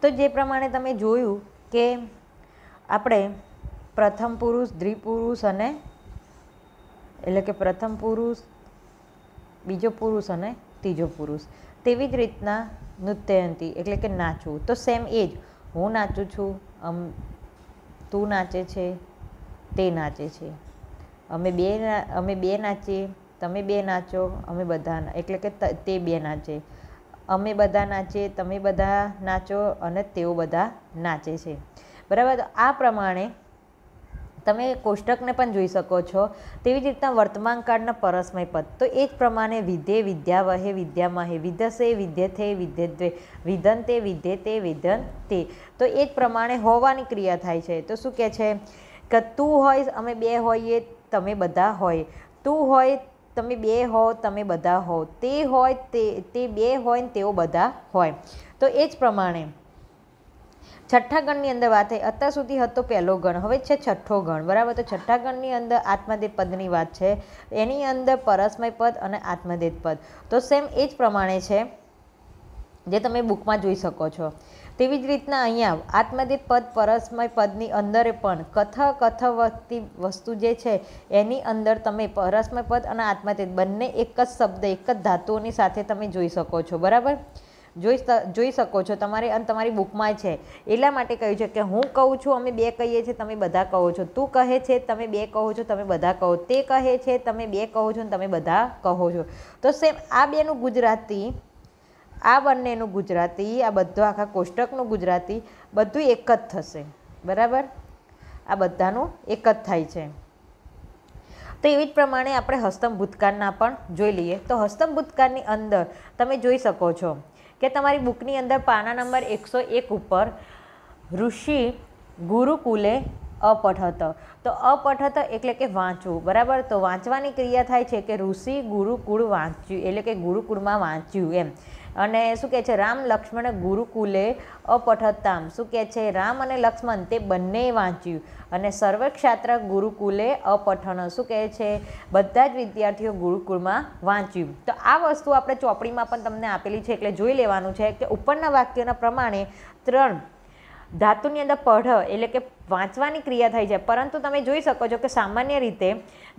તો જે પ્રમાણે તમે જોયું કે આપણે પ્રથમ પુરુષ દ્વિપુરુષ અને એટલે કે પ્રથમ પુરુષ બીજો પુરુષ અને ત્રીજો પુરુષ તેવી જ રીતના નૃત્યંતી એટલે કે નાચવું તો સેમ એ જ હું નાચું છું અમ તું નાચે છે તે નાચે છે અમે બે અમે બે નાચીએ તમે બે નાચો અમે બધા એટલે કે તે બે નાચે અમે બધા નાચીએ તમે બધા નાચો અને તેઓ બધા નાચે છે બરાબર તો આ પ્રમાણે તમે કોષ્ટકને પણ જોઈ શકો છો તેવી જ રીતના વર્તમાન કાળના પરસ્મય પદ તો એ જ પ્રમાણે વિધે વિદ્યા વહે વિદ્યામાં હે વિધસે વિધ્યથે વિધ્યદ્વે વિધંતે તે વિધન તે તો એ જ પ્રમાણે હોવાની ક્રિયા થાય છે તો શું કહે છે કે તું હોય અમે બે હોઈએ તમે બધા હોય તું હોય તમે બે હો તમે બધા હો તે હોય તે તે બે હોય ને તેઓ બધા હોય તો એ જ પ્રમાણે છઠ્ઠા ગણની અંદર વાત થઈ અત્યાર સુધી હતો પહેલો ગણ હવે છે છઠ્ઠો ગણ બરાબર તો છઠ્ઠા ગણની અંદર આત્મદેવ પદની વાત છે એની અંદર પરસ્મય પદ અને આત્મદેવ પદ તો સેમ એ જ પ્રમાણે છે જે તમે બુકમાં જોઈ શકો છો તેવી જ રીતના અહીંયા આત્મદિત પદ પરસ્મય પદની અંદરે પણ કથ કથવતી વસ્તુ જે છે એની અંદર તમે પરસ્મય પદ અને આત્મદિત બંને એક જ શબ્દ એક જ ધાતુઓની સાથે તમે જોઈ શકો છો બરાબર જોઈ જોઈ શકો છો તમારે અને તમારી બુકમાં છે એટલા માટે કહ્યું છે કે હું કહું છું અમે બે કહીએ છીએ તમે બધા કહો છો તું કહે છે તમે બે કહો છો તમે બધા કહો તે કહે છે તમે બે કહો છો ને તમે બધા કહો છો તો સેમ આ બેનું ગુજરાતી આ બંનેનું ગુજરાતી આ બધું આખા કોષ્ટકનું ગુજરાતી બધું એક જ થશે બરાબર આ બધાનું એક જ થાય છે તો એવી જ પ્રમાણે આપણે હસ્તમ ભૂતકાળના પણ જોઈ લઈએ તો હસ્તમ ભૂતકાળની અંદર તમે જોઈ શકો છો કે તમારી બુકની અંદર પાના નંબર એકસો એક ઉપર ઋષિ ગુરુકુલે અપઠત તો અપઠત એટલે કે વાંચવું બરાબર તો વાંચવાની ક્રિયા થાય છે કે ઋષિ ગુરુકુળ વાંચ્યું એટલે કે ગુરુકુળમાં વાંચ્યું એમ અને શું કહે છે રામ લક્ષ્મણ ગુરુકુલે અપઠતામ શું કહે છે રામ અને લક્ષ્મણ તે બંને વાંચ્યું અને સર્વક્ષાત્ર ગુરુકુલે અપઠન શું કહે છે બધા જ વિદ્યાર્થીઓ ગુરુકુળમાં વાંચ્યું તો આ વસ્તુ આપણે ચોપડીમાં પણ તમને આપેલી છે એટલે જોઈ લેવાનું છે કે ઉપરના વાક્યના પ્રમાણે ત્રણ ધાતુની અંદર પઢ એટલે કે વાંચવાની ક્રિયા થઈ છે પરંતુ તમે જોઈ શકો છો કે સામાન્ય રીતે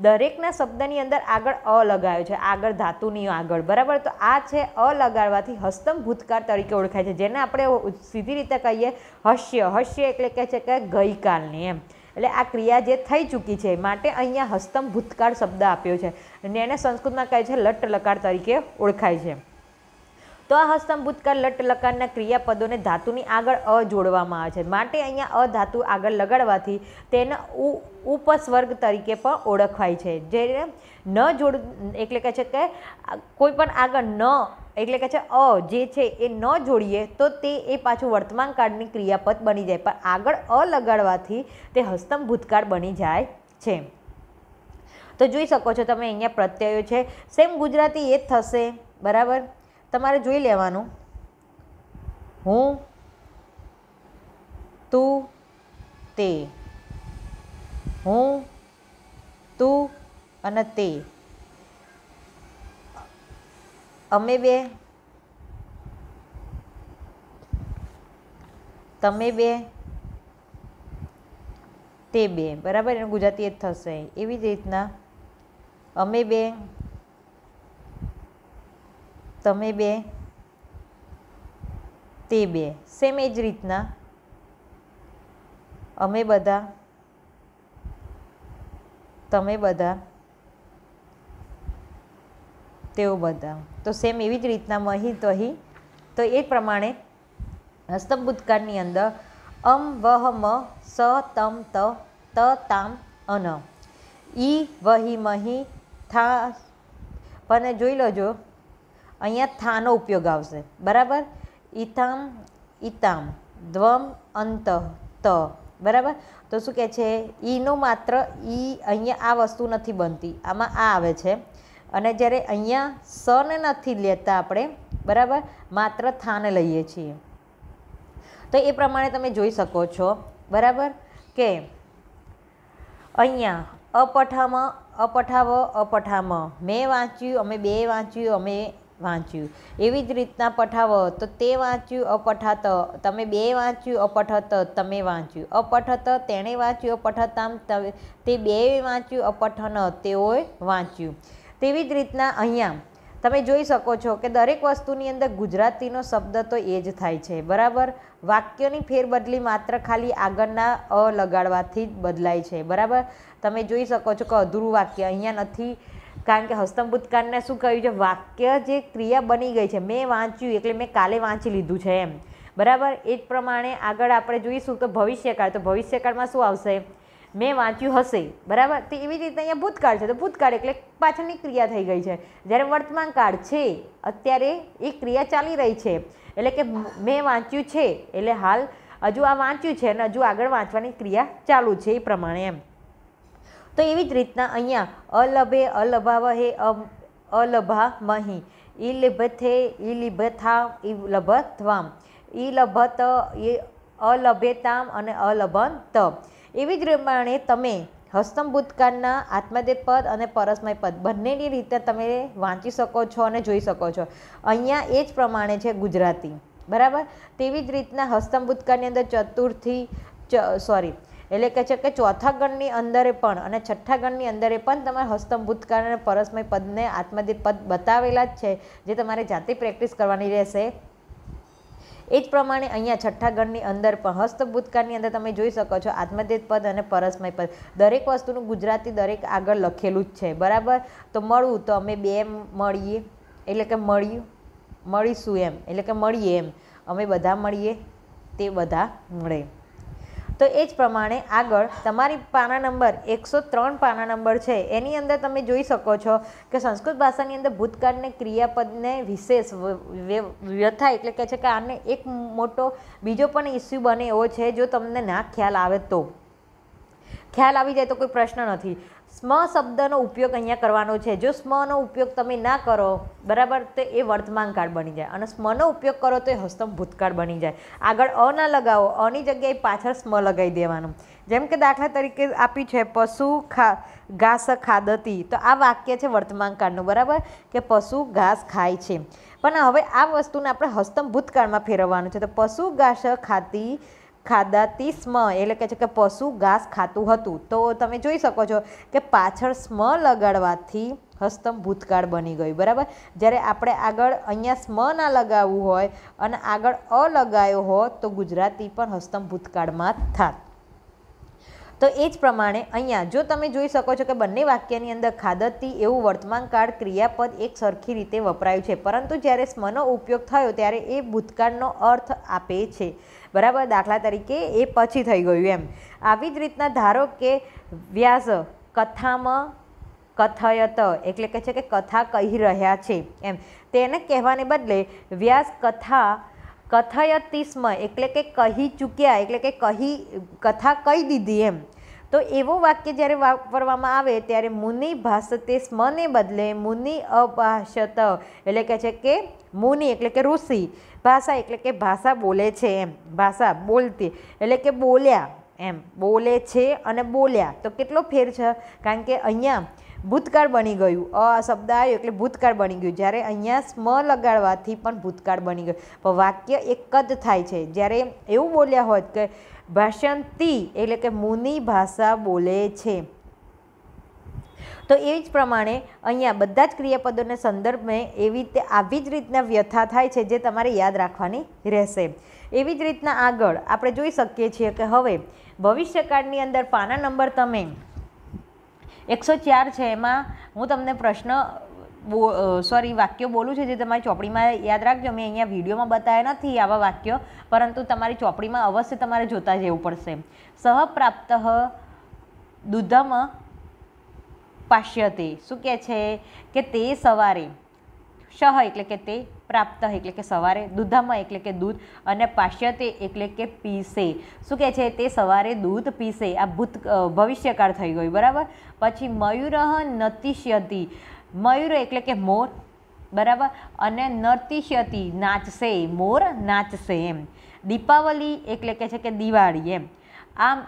દરેકના શબ્દની અંદર આગળ અ લગાવ્યો છે આગળ ધાતુની આગળ બરાબર તો આ છે અ લગાડવાથી હસ્તમ ભૂતકાળ તરીકે ઓળખાય છે જેને આપણે સીધી રીતે કહીએ હસ્ય હસ્ય એટલે કહે છે કે ગઈકાલની એમ એટલે આ ક્રિયા જે થઈ ચૂકી છે માટે અહીંયા હસ્તમ ભૂતકાળ શબ્દ આપ્યો છે અને એને સંસ્કૃતમાં કહે છે લટ લકાર તરીકે ઓળખાય છે તો આ હસ્તમ ભૂતકાળ લટ લકારના ક્રિયાપદોને ધાતુની આગળ અ જોડવામાં આવે છે માટે અહીંયા અ ધાતુ આગળ લગાડવાથી તેને ઉપસ્વર્ગ તરીકે પણ ઓળખાય છે જે ન જોડ એટલે કહે છે કે કોઈ પણ આગળ ન એટલે કહે છે અ જે છે એ ન જોડીએ તો તે એ પાછું વર્તમાન કાળની ક્રિયાપદ બની જાય પણ આગળ અ લગાડવાથી તે હસ્તમ ભૂતકાળ બની જાય છે તો જોઈ શકો છો તમે અહીંયા પ્રત્યયો છે સેમ ગુજરાતી એ જ થશે બરાબર તમારે જોઈ લેવાનું હું તું તે હું તું અને તે અમે બે તમે બે તે બે બરાબર એનું ગુજરાતી જ થશે એવી જ રીતના અમે બે તમે બે તે બે સેમ એ જ રીતના અમે બધા તમે બધા તેઓ બધા તો સેમ એવી જ રીતના મહી તહી તો એ પ્રમાણે હસ્તમ ભૂતકાળની અંદર અમ વહ મ સ તમ ત ત તામ અન ઈ વહી મહી થા પણ જોઈ લેજો અહીંયા થાનો ઉપયોગ આવશે બરાબર ઇતામ ઇતામ ધ્વમ અંત ત બરાબર તો શું કહે છે ઈનું માત્ર ઈ અહીંયા આ વસ્તુ નથી બનતી આમાં આ આવે છે અને જ્યારે અહીંયા સને નથી લેતા આપણે બરાબર માત્ર થાને લઈએ છીએ તો એ પ્રમાણે તમે જોઈ શકો છો બરાબર કે અહીંયા અપઠામ અપઠાવ અપઠામ મેં વાંચ્યું અમે બે વાંચ્યું અમે વાંચ્યું એવી જ રીતના પઠાવ તો તે વાંચ્યું અપઠાત તમે બે વાંચ્યું અપઠત તમે વાંચ્યું અપઠત તેણે વાંચ્યું અપઠતામ તે બે વાંચ્યું અપઠન તેઓએ વાંચ્યું તેવી જ રીતના અહીંયા તમે જોઈ શકો છો કે દરેક વસ્તુની અંદર ગુજરાતીનો શબ્દ તો એ જ થાય છે બરાબર વાક્યની ફેરબદલી માત્ર ખાલી આગળના અ લગાડવાથી જ બદલાય છે બરાબર તમે જોઈ શકો છો કે અધૂરું વાક્ય અહીંયા નથી કારણ કે હસ્તમ બુદ્ધકાંડને શું કહ્યું છે વાક્ય જે ક્રિયા બની ગઈ છે મેં વાંચ્યું એટલે મેં કાલે વાંચી લીધું છે એમ બરાબર એ જ પ્રમાણે આગળ આપણે જોઈશું તો ભવિષ્યકાળ તો ભવિષ્યકાળમાં શું આવશે મેં વાંચ્યું હશે બરાબર તો એવી રીતે અહીંયા ભૂતકાળ છે તો ભૂતકાળ એટલે પાછળની ક્રિયા થઈ ગઈ છે જ્યારે વર્તમાન કાળ છે અત્યારે એ ક્રિયા ચાલી રહી છે એટલે કે મેં વાંચ્યું છે એટલે હાલ હજુ આ વાંચ્યું છે અને હજુ આગળ વાંચવાની ક્રિયા ચાલુ છે એ પ્રમાણે એમ તો એવી જ રીતના અહીંયા અલભે અલભાવ અલભા અલભાવહે અલભામહી ઈલભથે ઈલિભથા ઈલભથવામ ઈલભત અલભેતામ અને અલભંત એવી જ પ્રમાણે તમે હસ્તમ ભૂતકાળના આત્મદેવ પદ અને પરસ્મય પદ બંનેની રીતે તમે વાંચી શકો છો અને જોઈ શકો છો અહીંયા એ જ પ્રમાણે છે ગુજરાતી બરાબર તેવી જ રીતના હસ્તમ ભૂતકાળની અંદર ચતુર્થી ચ સોરી એટલે કે છે કે ચોથા ગણની અંદરે પણ અને છઠ્ઠા ગણની અંદરે પણ તમે હસ્તમ ભૂતકાળ અને પરસ્મય પદને આત્મદિત પદ બતાવેલા જ છે જે તમારે જાતે પ્રેક્ટિસ કરવાની રહેશે એ જ પ્રમાણે અહીંયા છઠ્ઠા ગણની અંદર પણ હસ્તભૂતકાળની અંદર તમે જોઈ શકો છો આત્મદેત પદ અને પરસ્મય પદ દરેક વસ્તુનું ગુજરાતી દરેક આગળ લખેલું જ છે બરાબર તો મળવું તો અમે બે મળીએ એટલે કે મળ્યું મળીશું એમ એટલે કે મળીએ એમ અમે બધા મળીએ તે બધા મળે તો એ જ પ્રમાણે આગળ તમારી પાના નંબર એકસો ત્રણ પાના નંબર છે એની અંદર તમે જોઈ શકો છો કે સંસ્કૃત ભાષાની અંદર ભૂતકાળને ક્રિયાપદને વિશેષ વ્યથા એટલે કહે છે કે આને એક મોટો બીજો પણ ઇસ્યુ બને એવો છે જો તમને ના ખ્યાલ આવે તો ખ્યાલ આવી જાય તો કોઈ પ્રશ્ન નથી સ્મ શબ્દનો ઉપયોગ અહીંયા કરવાનો છે જો સ્મનો ઉપયોગ તમે ના કરો બરાબર તો એ વર્તમાન કાળ બની જાય અને સ્મનો ઉપયોગ કરો તો એ હસ્તમ ભૂતકાળ બની જાય આગળ અ ના લગાવો અની જગ્યાએ પાછળ સ્મ લગાવી દેવાનું જેમ કે દાખલા તરીકે આપી છે પશુ ખા ઘાસ ખાદતી તો આ વાક્ય છે વર્તમાન કાળનું બરાબર કે પશુ ઘાસ ખાય છે પણ હવે આ વસ્તુને આપણે હસ્તમ ભૂતકાળમાં ફેરવવાનું છે તો પશુ ઘાસ ખાતી ખાદાતી સ્મ એટલે કે છે કે પશુ ઘાસ ખાતું હતું તો તમે જોઈ શકો છો કે પાછળ સ્મ લગાડવાથી હસ્તમ ભૂતકાળ બની ગયું બરાબર જ્યારે આપણે આગળ અહીંયા સ્મ ના લગાવવું હોય અને આગળ અ લગાવ્યો હોત તો ગુજરાતી પણ હસ્તમ ભૂતકાળમાં થાત તો એ જ પ્રમાણે અહીંયા જો તમે જોઈ શકો છો કે બંને વાક્યની અંદર ખાદતી એવું વર્તમાનકાળ ક્રિયાપદ એક સરખી રીતે વપરાયું છે પરંતુ જ્યારે સ્મનો ઉપયોગ થયો ત્યારે એ ભૂતકાળનો અર્થ આપે છે બરાબર દાખલા તરીકે એ પછી થઈ ગયું એમ આવી જ રીતના ધારો કે વ્યાસ કથામાં કથયત એટલે કહે છે કે કથા કહી રહ્યા છે એમ તેને કહેવાને બદલે વ્યાસ કથા કથયતિસ્મ એટલે કે કહી ચૂક્યા એટલે કે કહી કથા કહી દીધી એમ તો એવું વાક્ય જ્યારે વાપરવામાં આવે ત્યારે મુનિ ભાષતે સ્મને બદલે મુનિ અભાષત એટલે કહે છે કે મુનિ એટલે કે ઋષિ ભાષા એટલે કે ભાષા બોલે છે એમ ભાષા બોલતી એટલે કે બોલ્યા એમ બોલે છે અને બોલ્યા તો કેટલો ફેર છે કારણ કે અહીંયા ભૂતકાળ બની ગયું અ શબ્દ આવ્યો એટલે ભૂતકાળ બની ગયું જ્યારે અહીંયા સ્મ લગાડવાથી પણ ભૂતકાળ બની ગયું પણ વાક્ય એક જ થાય છે જ્યારે એવું બોલ્યા હોત કે ભાષંતી એટલે કે મુનિ ભાષા બોલે છે તો એ જ પ્રમાણે અહીંયા બધા જ ક્રિયાપદોને સંદર્ભમાં એવી રીતે આવી જ રીતના વ્યથા થાય છે જે તમારે યાદ રાખવાની રહેશે એવી જ રીતના આગળ આપણે જોઈ શકીએ છીએ કે હવે ભવિષ્યકાળની અંદર પાના નંબર તમે એકસો ચાર છે એમાં હું તમને પ્રશ્ન બો સોરી વાક્યો બોલું છું જે તમારી ચોપડીમાં યાદ રાખજો મેં અહીંયા વિડીયોમાં બતાવ્યા નથી આવા વાક્યો પરંતુ તમારી ચોપડીમાં અવશ્ય તમારે જોતા જવું પડશે સહ સહપ્રાપ્ત દુધમ પાશ્યતે શું કહે છે કે તે સવારે શહ એટલે કે તે પ્રાપ્ત એટલે કે સવારે દૂધામાં એટલે કે દૂધ અને પાશ્યતે એટલે કે પીસે શું કહે છે તે સવારે દૂધ પીસે આ ભૂત ભવિષ્યકાળ થઈ ગયું બરાબર પછી મયુરહ નતિષ્યતી મયુર એટલે કે મોર બરાબર અને નર્તિષ્યતિ નાચશે મોર નાચશે એમ દીપાવલી એટલે કે છે કે દિવાળી એમ આમ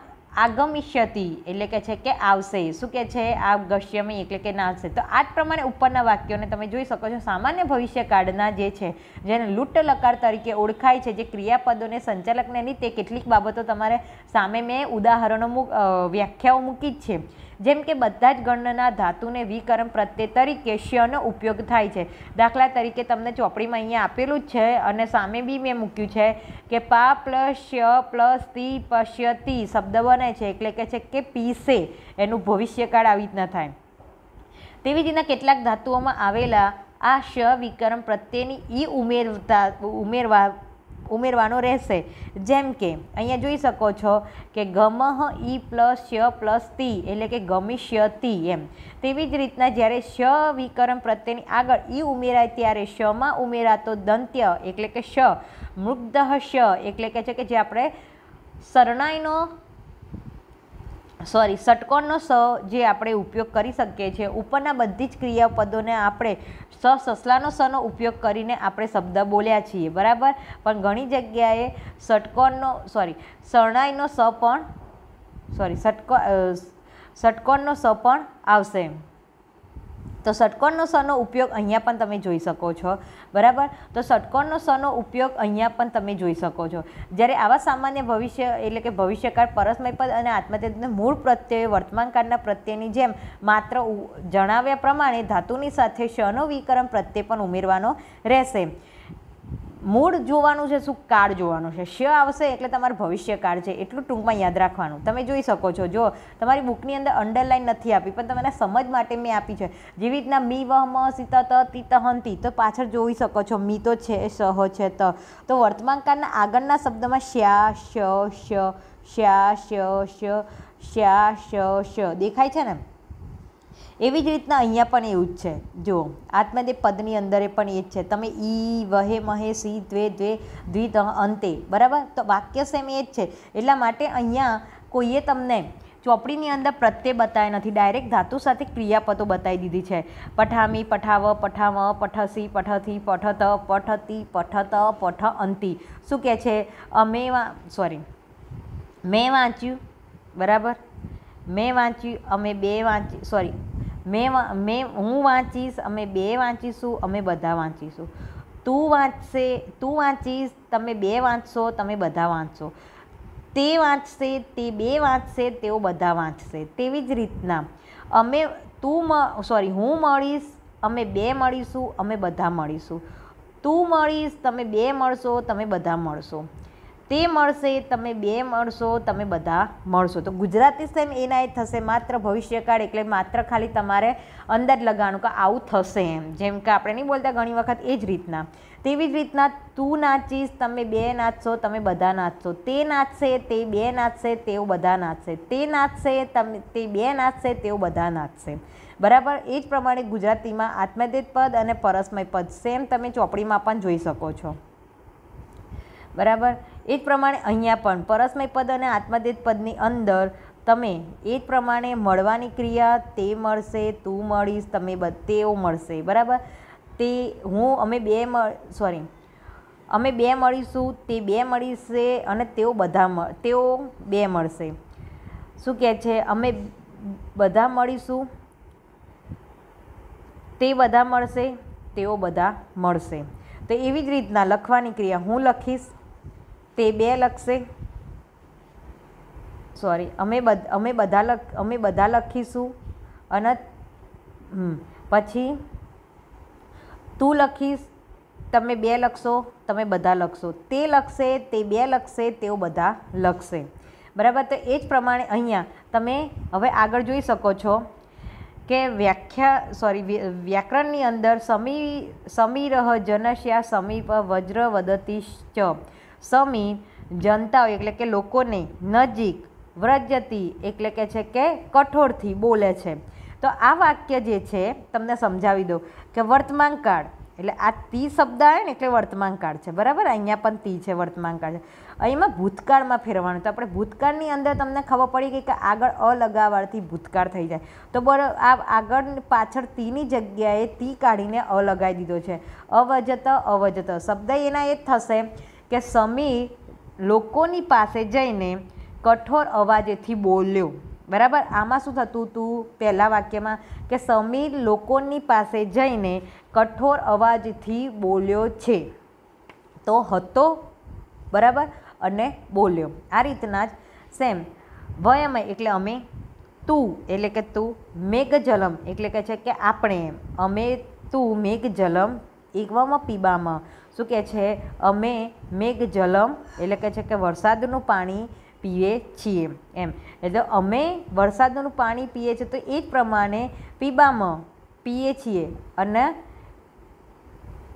આગમિષ્યતિ એટલે કે છે કે આવશે શું કે છે આ ગશ્યમી એટલે કે નાચશે તો આ જ પ્રમાણે ઉપરના વાક્યોને તમે જોઈ શકો છો સામાન્ય ભવિષ્યકાળના જે છે જેને લૂટ લકાર તરીકે ઓળખાય છે જે ક્રિયાપદોને સંચાલકને એની તે કેટલીક બાબતો તમારે સામે મેં ઉદાહરણો વ્યાખ્યાઓ મૂકી જ છે જેમ કે બધા જ ગણના ધાતુને વિકર્મ પ્રત્યે તરીકે ષ્યનો ઉપયોગ થાય છે દાખલા તરીકે તમને ચોપડીમાં અહીંયા આપેલું જ છે અને સામે બી મેં મૂક્યું છે કે પા પ્લસ ષ્ય પ્લસ તી પશ્ય તી શબ્દ બને છે એટલે કે છે કે પીસે એનું ભવિષ્યકાળ આવી રીતના થાય તેવી જ રીતના કેટલાક ધાતુઓમાં આવેલા આ શ વિકર્મ પ્રત્યેની ઈ ઉમેરતા ઉમેરવા ઉમેરવાનો રહેશે જેમ કે અહીંયા જોઈ શકો છો કે ગમહ ઈ પ્લસ શ પ્લસ તી એટલે કે ગમિષ્યતી એમ તેવી જ રીતના જ્યારે શ વિકરણ પ્રત્યેની આગળ ઈ ઉમેરાય ત્યારે શમાં ઉમેરાતો દંત્ય એટલે કે શ મૃગ્ધ શ એટલે કે છે કે જે આપણે શરણાઈનો સોરી ષટકોણનો સ જે આપણે ઉપયોગ કરી શકીએ છીએ ઉપરના બધી જ ક્રિયાપદોને આપણે સ સસલાનો સનો ઉપયોગ કરીને આપણે શબ્દ બોલ્યા છીએ બરાબર પણ ઘણી જગ્યાએ ષટકોણનો સોરી શરણાઈનો સ પણ સોરી ષટકો ષટકોણનો સ પણ આવશે એમ તો ષટકોણનો સનો ઉપયોગ અહીંયા પણ તમે જોઈ શકો છો બરાબર તો ષટકોણનો સનો ઉપયોગ અહીંયા પણ તમે જોઈ શકો છો જ્યારે આવા સામાન્ય ભવિષ્ય એટલે કે ભવિષ્યકાળ પરસ્મય પદ અને આત્મતેજના મૂળ પ્રત્યય વર્તમાનકાળના પ્રત્યયની જેમ માત્ર જણાવ્યા પ્રમાણે ધાતુની સાથે શનો વિકરણ પ્રત્યય પણ ઉમેરવાનો રહેશે મૂળ જોવાનું છે શું કાળ જોવાનું છે શ્ય આવશે એટલે તમારું ભવિષ્ય કાળ છે એટલું ટૂંકમાં યાદ રાખવાનું તમે જોઈ શકો છો જો તમારી બુકની અંદર અંડરલાઇન નથી આપી પણ તમને સમજ માટે મેં આપી છે જેવી રીતના મી વહ મ સીત તીતહંતી તો પાછળ જોઈ શકો છો મી તો છે સહ છે ત તો વર્તમાનકાળના આગળના શબ્દમાં શ્યા શ શ શ્યા શ્ય શ શ્યા શ શ દેખાય છે ને એવી જ રીતના અહીંયા પણ એવું જ છે જો આત્મદેવ પદની અંદરે પણ એ જ છે તમે ઈ વહે મહે સી દ્વે દ્વે દ્વિત અંતે બરાબર તો વાક્ય સેમ એ જ છે એટલા માટે અહીંયા કોઈએ તમને ચોપડીની અંદર પ્રત્યે બતાવ્યા નથી ડાયરેક્ટ ધાતુ સાથે ક્રિયાપદો બતાવી દીધી છે પઠામી પઠાવ પઠામ પઠસી પઠથી પઠત પઠતી પઠત પઠ અંતિ શું કહે છે અમે વા સોરી મેં વાંચ્યું બરાબર મેં વાંચ્યું અમે બે વાંચ્યું સોરી મેં મેં હું વાંચીશ અમે બે વાંચીશું અમે બધા વાંચીશું તું વાંચશે તું વાંચીશ તમે બે વાંચશો તમે બધા વાંચશો તે વાંચશે તે બે વાંચશે તેઓ બધા વાંચશે તેવી જ રીતના અમે તું સોરી હું મળીશ અમે બે મળીશું અમે બધા મળીશું તું મળીશ તમે બે મળશો તમે બધા મળશો તે મળશે તમે બે મળશો તમે બધા મળશો તો ગુજરાતી સેમ એના એ થશે માત્ર ભવિષ્યકાળ એટલે માત્ર ખાલી તમારે અંદાજ લગાડવું કે આવું થશે એમ જેમ કે આપણે નહીં બોલતા ઘણી વખત એ જ રીતના તેવી જ રીતના તું નાચીશ તમે બે નાચશો તમે બધા નાચશો તે નાચશે તે બે નાચશે તેઓ બધા નાચશે તે નાચશે તમે તે બે નાચશે તેઓ બધા નાચશે બરાબર એ જ પ્રમાણે ગુજરાતીમાં આત્મદેત પદ અને પરસ્મય પદ સેમ તમે ચોપડીમાં પણ જોઈ શકો છો બરાબર એ જ પ્રમાણે અહીંયા પણ પરસ્મય પદ અને આત્મધેય પદની અંદર તમે એ જ પ્રમાણે મળવાની ક્રિયા તે મળશે તું મળીશ તમે તેઓ મળશે બરાબર તે હું અમે બે સોરી અમે બે મળીશું તે બે મળીશે અને તેઓ બધા તેઓ બે મળશે શું કહે છે અમે બધા મળીશું તે બધા મળશે તેઓ બધા મળશે તો એવી જ રીતના લખવાની ક્રિયા હું લખીશ તે બે લખશે સોરી અમે બધ અમે બધા લખ અમે બધા લખીશું અને પછી તું લખીશ તમે બે લખશો તમે બધા લખશો તે લખશે તે બે લખશે તેઓ બધા લખશે બરાબર તો એ જ પ્રમાણે અહીંયા તમે હવે આગળ જોઈ શકો છો કે વ્યાખ્યા સોરી વ્યાકરણની અંદર સમી સમીરહ જનસ્યા સમીપ વજ્ર વદતીશ્ચ સમીર જનતાઓ એટલે કે લોકોની નજીક વ્રજતી એટલે કે છે કે કઠોળથી બોલે છે તો આ વાક્ય જે છે તમને સમજાવી દઉં કે વર્તમાન કાળ એટલે આ તી શબ્દ આવે ને એટલે વર્તમાન કાળ છે બરાબર અહીંયા પણ તી છે વર્તમાન કાળ છે અહીંમાં ભૂતકાળમાં ફેરવાનું તો આપણે ભૂતકાળની અંદર તમને ખબર પડી ગઈ કે આગળ અલગાવાળથી ભૂતકાળ થઈ જાય તો બરાબર આ આગળ પાછળ તીની જગ્યાએ તી કાઢીને અ લગાવી દીધો છે અવજત અવજત શબ્દ એના એ જ થશે કે સમીર લોકોની પાસે જઈને કઠોર અવાજેથી બોલ્યો બરાબર આમાં શું થતું હતું પહેલાં વાક્યમાં કે સમીર લોકોની પાસે જઈને કઠોર અવાજથી બોલ્યો છે તો હતો બરાબર અને બોલ્યો આ રીતના જ સેમ વયમ એટલે અમે તું એટલે કે તું મેઘજલમ એટલે કે છે કે આપણે અમે તું મેઘજલમ એકવામાં પીબામાં શું કહે છે અમે મેઘજલમ એટલે કહે છે કે વરસાદનું પાણી પીએ છીએ એમ એટલે અમે વરસાદનું પાણી પીએ છીએ તો એ જ પ્રમાણે પીબામાં પીએ છીએ અને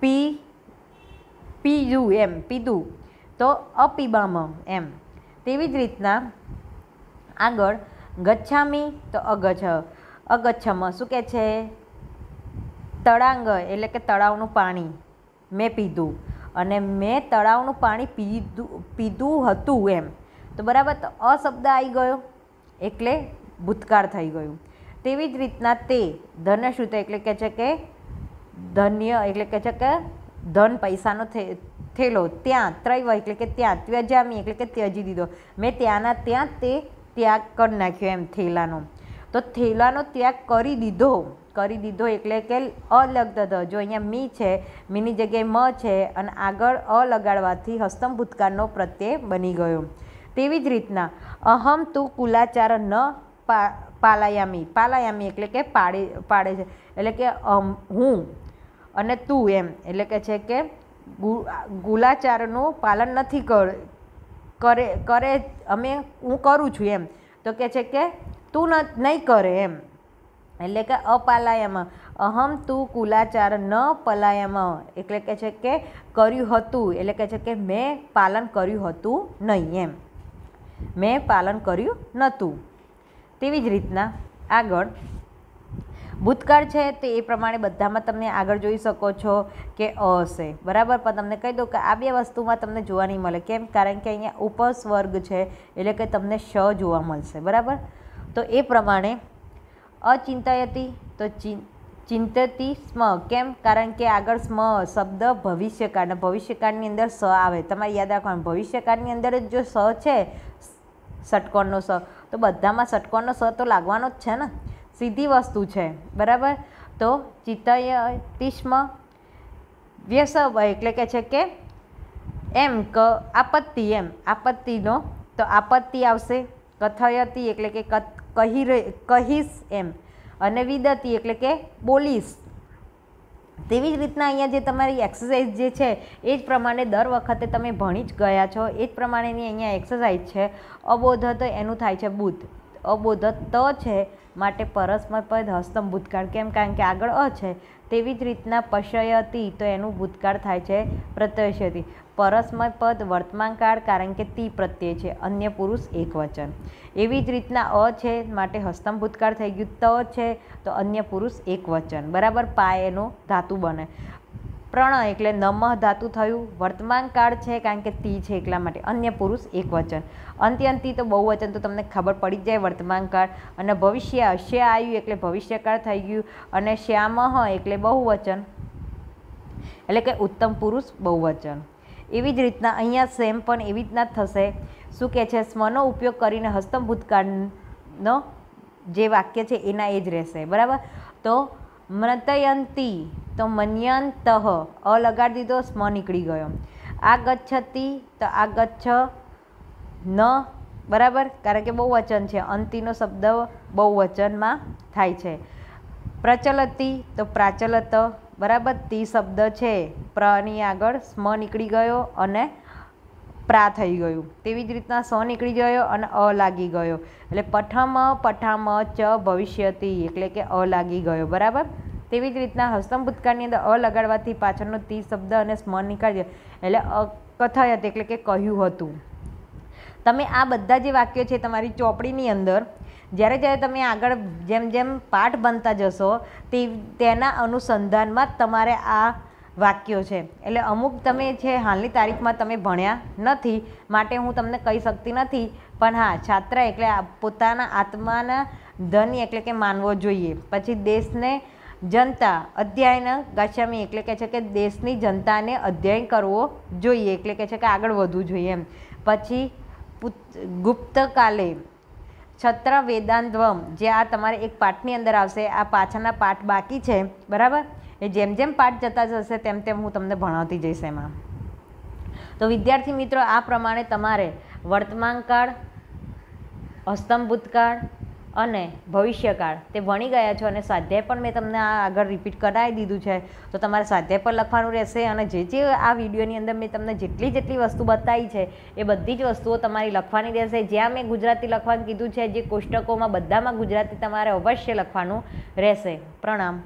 પી પીધું એમ પીધું તો અપીબામાં એમ તેવી જ રીતના આગળ ગચ્છામી તો અગચ્છ અગચ્છમાં શું કહે છે તળાંગ એટલે કે તળાવનું પાણી મેં પીધું અને મેં તળાવનું પાણી પીધું પીધું હતું એમ તો બરાબર તો અશબ્દ આવી ગયો એટલે ભૂતકાળ થઈ ગયું તેવી જ રીતના તે ધનશ્રુત એટલે કહે છે કે ધન્ય એટલે કહે છે કે ધન પૈસાનો થેલો ત્યાં ત્રૈવ એટલે કે ત્યાં ત્યજામી એટલે કે ત્યજી દીધો મેં ત્યાંના ત્યાં તે ત્યાગ કરી નાખ્યો એમ થેલાનો તો થેલાનો ત્યાગ કરી દીધો કરી દીધો એટલે કે અલગ ધ જો અહીંયા મી છે મીની જગ્યાએ મ છે અને આગળ અ લગાડવાથી હસ્તમ ભૂતકાળનો પ્રત્યય બની ગયો તેવી જ રીતના અહમ તું કુલાચાર ન પા પાલાયામી પાલાયામી એટલે કે પાડે પાડે છે એટલે કે હું અને તું એમ એટલે કે છે કે ગુ ગુલાચારનું પાલન નથી કર કરે કરે અમે હું કરું છું એમ તો કે છે કે તું ન નહીં કરે એમ એટલે કે અપાલાયામાં અહમ તું કુલાચાર ન પલાયમ એટલે કે છે કે કર્યું હતું એટલે કે છે કે મેં પાલન કર્યું હતું નહીં એમ મેં પાલન કર્યું નહોતું તેવી જ રીતના આગળ ભૂતકાળ છે તે એ પ્રમાણે બધામાં તમે આગળ જોઈ શકો છો કે અ હશે બરાબર પણ તમને કહી દઉં કે આ બે વસ્તુમાં તમને જોવા નહીં મળે કેમ કારણ કે અહીંયા ઉપસ્વર્ગ છે એટલે કે તમને શ જોવા મળશે બરાબર તો એ પ્રમાણે અચિંતયતી તો ચિંતતી સ્મ કેમ કારણ કે આગળ સ્મ શબ્દ ભવિષ્યકાળ ભવિષ્યકાળની અંદર સ આવે તમારે યાદ રાખવાનું ભવિષ્યકાળની અંદર જ જો સ છે ષટકોણનો સ તો બધામાં ષટકોણનો સ તો લાગવાનો જ છે ને સીધી વસ્તુ છે બરાબર તો ચિતયતિષ્મ વ્યસવ એટલે કે છે કે એમ ક આપત્તિ એમ આપત્તિનો તો આપત્તિ આવશે કથયતી એટલે કે કથ કહી કહીશ એમ અને વિદતી એટલે કે બોલીશ તેવી જ રીતના અહીંયા જે તમારી એક્સરસાઇઝ જે છે એ જ પ્રમાણે દર વખતે તમે ભણી જ ગયા છો એ જ પ્રમાણેની અહીંયા એક્સરસાઇઝ છે અબોધત એનું થાય છે બુદ્ધ અબોધત છે માટે પરસ્મય હસ્તમ ભૂતકાળ કેમ કારણ કે આગળ અ છે તેવી જ રીતના પશયતી તો એનું ભૂતકાળ થાય છે પ્રત્યયશતી પરસ્મય પદ વર્તમાનકાળ કારણ કે તી પ્રત્યય છે અન્ય પુરુષ એકવચન એવી જ રીતના અ છે માટે હસ્તમ ભૂતકાળ થઈ ગયું ત છે તો અન્ય પુરુષ એકવચન બરાબર પાય એનો ધાતુ બને પ્રણ એટલે નમઃ ધાતુ થયું વર્તમાન કાળ છે કારણ કે તી છે એકલા માટે અન્ય પુરુષ એક વચન અંત્યંતી તો બહુ વચન તો તમને ખબર પડી જ જાય વર્તમાન કાળ અને ભવિષ્ય શ્ય આવ્યું એટલે ભવિષ્યકાળ થઈ ગયું અને શ્યામહ એટલે બહુવચન એટલે કે ઉત્તમ પુરુષ બહુવચન એવી જ રીતના અહીંયા સેમ પણ એવી રીતના થશે શું કહે છે સ્મનો ઉપયોગ કરીને હસ્તમ ભૂતકાળનો જે વાક્ય છે એના એ જ રહેશે બરાબર તો મૃતયંતી તો મન્યંતઃ અ લગાડી દીધો સ્મ નીકળી ગયો આ ગચ્છતી તો આ ગચ્છ ન બરાબર કારણ કે બહુ વચન છે અંતિનો શબ્દ બહુ વચનમાં થાય છે પ્રચલતી તો પ્રાચલત બરાબર તી શબ્દ છે પ્રની આગળ સ્મ નીકળી ગયો અને પ્રા થઈ ગયું તેવી જ રીતના સ નીકળી ગયો અને અ લાગી ગયો એટલે પઠમ પઠામ ચ ભવિષ્યતી એટલે કે અ લાગી ગયો બરાબર તેવી જ રીતના હસ્તમ ભૂતકાળની અંદર અ લગાડવાથી પાછળનો તી શબ્દ અને સ્મ નીકળી એટલે અકથયત એટલે કે કહ્યું હતું તમે આ બધા જે વાક્યો છે તમારી ચોપડીની અંદર જ્યારે જ્યારે તમે આગળ જેમ જેમ પાઠ બનતા જશો તે તેના અનુસંધાનમાં તમારે આ વાક્યો છે એટલે અમુક તમે છે હાલની તારીખમાં તમે ભણ્યા નથી માટે હું તમને કહી શકતી નથી પણ હા છાત્ર એટલે પોતાના આત્માના ધન એટલે કે માનવો જોઈએ પછી દેશને જનતા અધ્યયન ગચ્છામી એટલે કે છે કે દેશની જનતાને અધ્યયન કરવો જોઈએ એટલે કે છે કે આગળ વધવું જોઈએ એમ પછી ગુપ્તકાલે છત્ર વેદાંતવમ જે આ તમારે એક પાઠની અંદર આવશે આ પાછળના પાઠ બાકી છે બરાબર એ જેમ જેમ પાઠ જતા જશે તેમ તેમ હું તમને ભણાવતી જઈશ એમાં તો વિદ્યાર્થી મિત્રો આ પ્રમાણે તમારે વર્તમાનકાળ હસ્તંભૂતકાળ અને ભવિષ્યકાળ તે ભણી ગયા છો અને સ્વાધ્યાય પણ મેં તમને આ આગળ રિપીટ કરાવી દીધું છે તો તમારે સ્વાધ્યાય પણ લખવાનું રહેશે અને જે જે આ વિડીયોની અંદર મેં તમને જેટલી જેટલી વસ્તુ બતાવી છે એ બધી જ વસ્તુઓ તમારી લખવાની રહેશે જ્યાં મેં ગુજરાતી લખવાનું કીધું છે જે કોષ્ટકોમાં બધામાં ગુજરાતી તમારે અવશ્ય લખવાનું રહેશે પ્રણામ